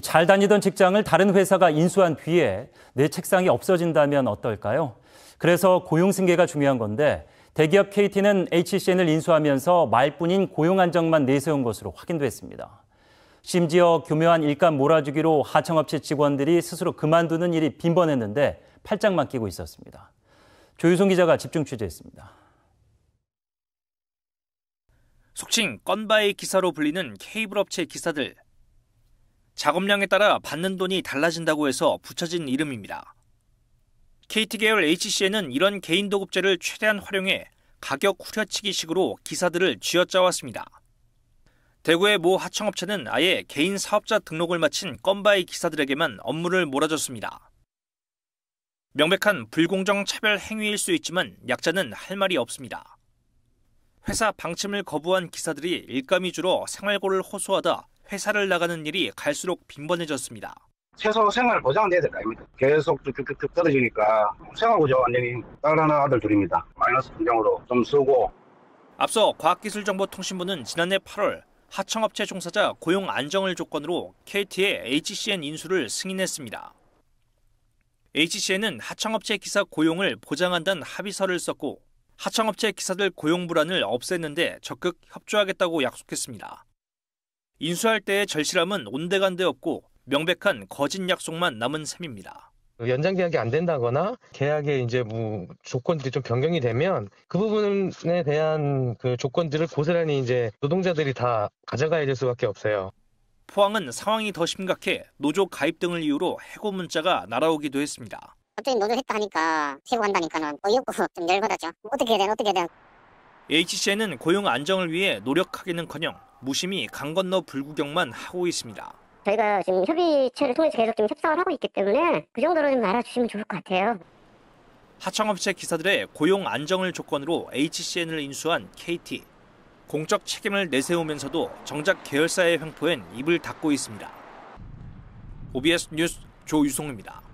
잘 다니던 직장을 다른 회사가 인수한 뒤에 내 책상이 없어진다면 어떨까요? 그래서 고용 승계가 중요한 건데 대기업 KT는 HCN을 인수하면서 말뿐인 고용 안정만 내세운 것으로 확인됐습니다. 심지어 교묘한 일감 몰아주기로 하청업체 직원들이 스스로 그만두는 일이 빈번했는데 팔짱만 끼고 있었습니다. 조유성 기자가 집중 취재했습니다. 속칭 건바의 기사로 불리는 케이블 업체 기사들. 작업량에 따라 받는 돈이 달라진다고 해서 붙여진 이름입니다. KT 계열 HC에는 이런 개인 도급제를 최대한 활용해 가격 후려치기식으로 기사들을 쥐어짜왔습니다. 대구의 모 하청업체는 아예 개인 사업자 등록을 마친 껌바이 기사들에게만 업무를 몰아줬습니다. 명백한 불공정 차별 행위일 수 있지만 약자는 할 말이 없습니다. 회사 방침을 거부한 기사들이 일감이 줄어 생활고를 호소하다 회사를 나가는 일이 갈수록 빈번해졌습니다. 최소 생활 보장돼야 될거 아닙니까? 계속 쭉쭉쭉 떨어지니까 생활고죠 완전히 딸 하나 아들 둘입니다. 마이너스 분장으로좀 쓰고. 앞서 과학기술정보통신부는 지난해 8월 하청업체 종사자 고용 안정을 조건으로 KT의 HCN 인수를 승인했습니다. HCN은 하청업체 기사 고용을 보장한다는 합의서를 썼고 하청업체 기사들 고용 불안을 없앴는데 적극 협조하겠다고 약속했습니다. 인수할 때의 절실함은 온데간데 없고 명백한 거짓 약속만 남은 셈입니다. 연장 계약이 안 된다거나 계약의 이제 뭐 조건들이 좀 변경이 되면 그 부분에 대한 그 조건들을 고스란히 이제 노동자들이 다 가져가야 될 수밖에 없어요. 포항은 상황이 더 심각해 노조 가입 등을 이유로 해고 문자가 날아오기도 했습니다. 갑자기 노조 했다 하니까 해고한다니까는 어이없고 좀 열받았죠. 어떻게 해야 되나 어떻게 해야 되나. HCN은 고용 안정을 위해 노력하기는커녕 무심히 강 건너 불구경만 하고 있습니다. 저희가 지금 협의체를 통해서 계속 좀 협상을 하고 있기 때문에 그 정도로 좀 알아주시면 좋을 것 같아요. 하청업체 기사들의 고용 안정을 조건으로 HCN을 인수한 KT. 공적 책임을 내세우면서도 정작 계열사의 횡포엔 입을 닫고 있습니다. OBS 뉴스 조유송입니다.